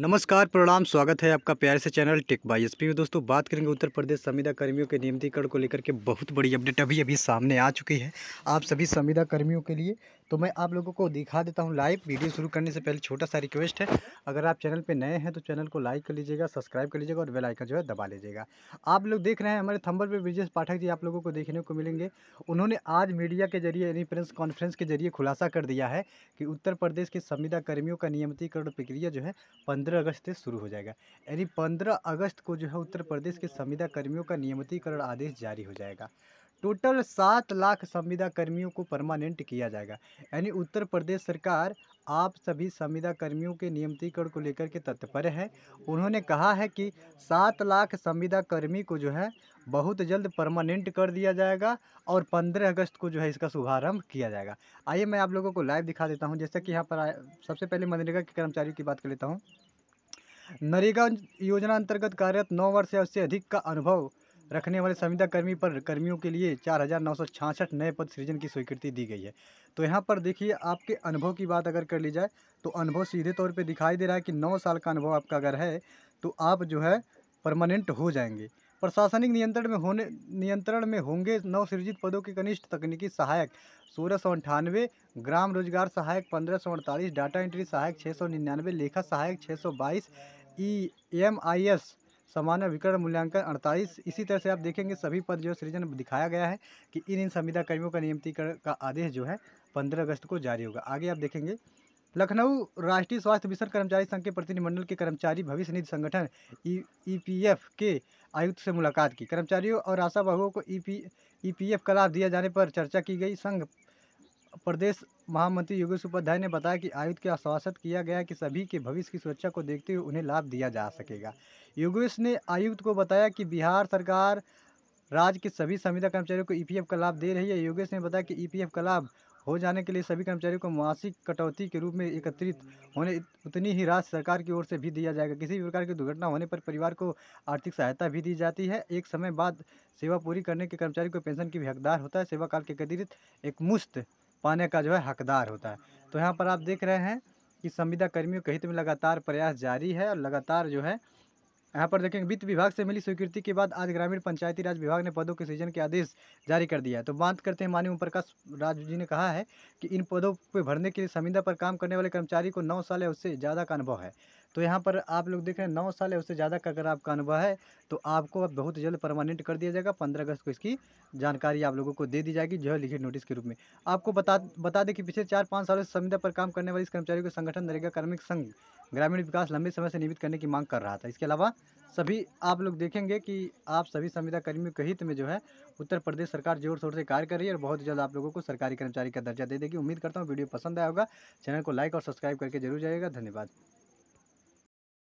नमस्कार प्रणाम स्वागत है आपका प्यार से चैनल टेक बाई एस में दोस्तों बात करेंगे उत्तर प्रदेश संविदा कर्मियों के नियमितीकरण को लेकर के बहुत बड़ी अपडेट अभी अभी सामने आ चुकी है आप सभी संविदा कर्मियों के लिए तो मैं आप लोगों को दिखा देता हूँ लाइव वीडियो शुरू करने से पहले छोटा सा रिक्वेस्ट है अगर आप चैनल पे नए हैं तो चैनल को लाइक कर लीजिएगा सब्सक्राइब कर लीजिएगा और बेल आइकन जो है दबा लीजिएगा आप लोग देख रहे हैं हमारे थंबल पे ब्रिजेश पाठक जी आप लोगों को देखने को मिलेंगे उन्होंने आज मीडिया के जरिए यानी प्रेस कॉन्फ्रेंस के जरिए खुलासा कर दिया है कि उत्तर प्रदेश के संविदा कर्मियों का नियमितीकरण प्रक्रिया जो है पंद्रह अगस्त से शुरू हो जाएगा यानी पंद्रह अगस्त को जो है उत्तर प्रदेश के संविदा कर्मियों का नियमितीकरण आदेश जारी हो जाएगा टोटल सात लाख संविदा कर्मियों को परमानेंट किया जाएगा यानी उत्तर प्रदेश सरकार आप सभी संविदा कर्मियों के नियमितीकरण को लेकर के तत्पर है उन्होंने कहा है कि सात लाख संविदा कर्मी को जो है बहुत जल्द परमानेंट कर दिया जाएगा और पंद्रह अगस्त को जो है इसका शुभारंभ किया जाएगा आइए मैं आप लोगों को लाइव दिखा देता हूँ जैसे कि यहाँ पर सबसे पहले मनरेगा के कर्मचारी की बात कर लेता हूँ नरेगा योजना अंतर्गत कार्यरत नौ वर्ष या उससे अधिक का अनुभव रखने वाले संविदा कर्मी पर कर्मियों के लिए चार हज़ार नौ सौ छाछठ नए पद सृजन की स्वीकृति दी गई है तो यहाँ पर देखिए आपके अनुभव की बात अगर कर ली जाए तो अनुभव सीधे तौर पर दिखाई दे रहा है कि नौ साल का अनुभव आपका अगर है तो आप जो है परमानेंट हो जाएंगे प्रशासनिक नियंत्रण में होने नियंत्रण में होंगे नवसृजित पदों के कनिष्ठ तकनीकी सहायक सोलह सौ अंठानवे ग्राम रोजगार सहायक पंद्रह सौ अड़तालीस डाटा एंट्री सहायक छः सौ निन्यानवे लेखा सहायक छः सौ बाईस ई एम आई एस सामान्य विकरण मूल्यांकन अड़तालीस इसी तरह से आप देखेंगे सभी पद जो सृजन दिखाया गया है कि इन इन संविदा कर्मियों का नियमितीकरण का आदेश जो है पंद्रह अगस्त को जारी होगा आगे आप देखेंगे लखनऊ राष्ट्रीय स्वास्थ्य मिशन कर्मचारी संघ के प्रतिनिधिमंडल के कर्मचारी भविष्य निधि संगठन ई पी के आयुक्त से मुलाकात की कर्मचारियों और आशा बहुओं को E P E P F का लाभ दिया जाने पर चर्चा की गई संघ प्रदेश महामंत्री योगेश उपाध्याय ने बताया कि आयुक्त के आश्वासन किया गया कि सभी के भविष्य की सुरक्षा को देखते हुए उन्हें लाभ दिया जा सकेगा योगेश ने आयुक्त को बताया कि बिहार सरकार राज्य के सभी संविदा कर्मचारियों को ईपीएफ का लाभ दे रही है योगेश ने बताया कि ईपीएफ का लाभ हो जाने के लिए सभी कर्मचारियों को मासिक कटौती के रूप में एकत्रित होने उतनी ही राशि सरकार की ओर से भी दिया जाएगा किसी भी प्रकार की दुर्घटना होने पर परिवार को आर्थिक सहायता भी दी जाती है एक समय बाद सेवा पूरी करने के कर्मचारी को पेंशन की भी हकदार होता है सेवा काल के अतिरिक्त एकमुश्त पाने का जो है हकदार होता है तो यहाँ पर आप देख रहे हैं कि संविदा कर्मियों के हित में लगातार प्रयास जारी है और लगातार जो है यहाँ पर देखेंगे वित्त विभाग से मिली स्वीकृति के बाद आज ग्रामीण पंचायती राज विभाग ने पदों के सृजन के आदेश जारी कर दिया है तो बात करते हैं माननीय ओम प्रकाश राजू जी ने कहा है कि इन पदों पर भरने के लिए संविदा पर काम करने वाले कर्मचारी को नौ साल या उससे ज़्यादा का अनुभव है तो यहाँ पर आप लोग देख रहे हैं नौ साल या उससे ज़्यादा का अगर आपका अनुभव है तो आपको अब बहुत जल्द परमानेंट कर दिया जाएगा पंद्रह अगस्त को इसकी जानकारी आप लोगों को दे दी जाएगी जो है लिखित नोटिस के रूप में आपको बता बता दें कि पिछले चार पाँच सालों से संविदा पर काम करने वाले इस कर्मचारियों को संगठन नरेगा कार्मिक संघ ग्रामीण विकास लंबे समय से नियमित करने की मांग कर रहा था इसके अलावा सभी आप लोग देखेंगे कि आप सभी संविदा कर्मियों के हित में जो है उत्तर प्रदेश सरकार जोर शोर से कार्य कर रही है और बहुत जल्द आप लोगों को सरकारी कर्मचारी का दर्जा दे देगी उम्मीद करता हूँ वीडियो पसंद आया होगा चैनल को लाइक और सब्सक्राइब करके जरूर जाएगा धन्यवाद